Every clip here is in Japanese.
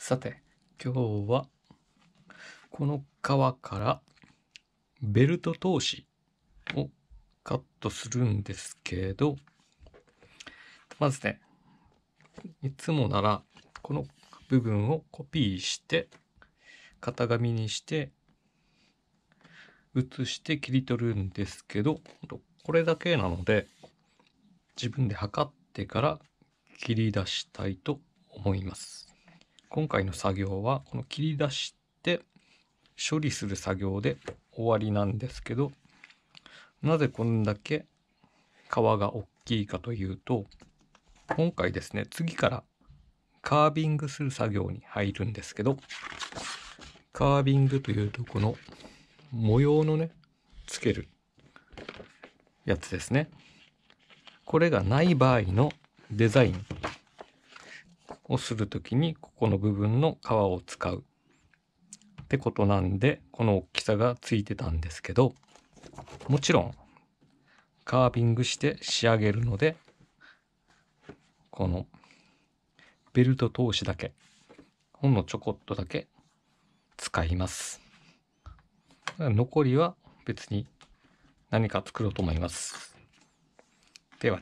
さて今日はこの革からベルト通しをカットするんですけどまずねいつもならこの部分をコピーして型紙にして写して切り取るんですけどこれだけなので自分で測ってから切り出したいと思います。今回の作業はこの切り出して処理する作業で終わりなんですけどなぜこんだけ皮が大きいかというと今回ですね次からカービングする作業に入るんですけどカービングというとこの模様のねつけるやつですねこれがない場合のデザインをするときに、ここの部分の皮を使うってことなんで、この大きさがついてたんですけど、もちろん、カービングして仕上げるので、このベルト通しだけ、ほんのちょこっとだけ使います。残りは別に何か作ろうと思います。では、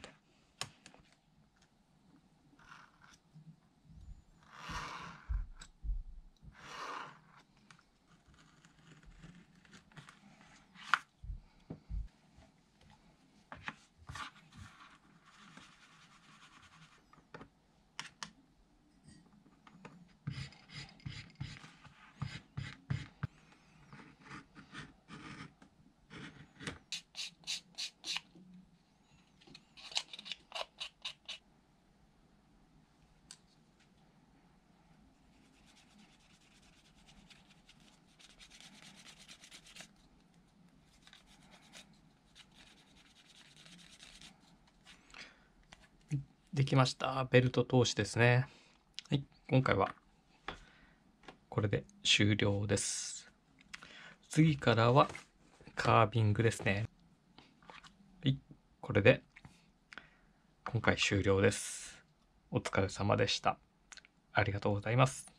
できました。ベルト通しですね。はい、今回はこれで終了です。次からはカービングですね。はい、これで今回終了です。お疲れ様でした。ありがとうございます。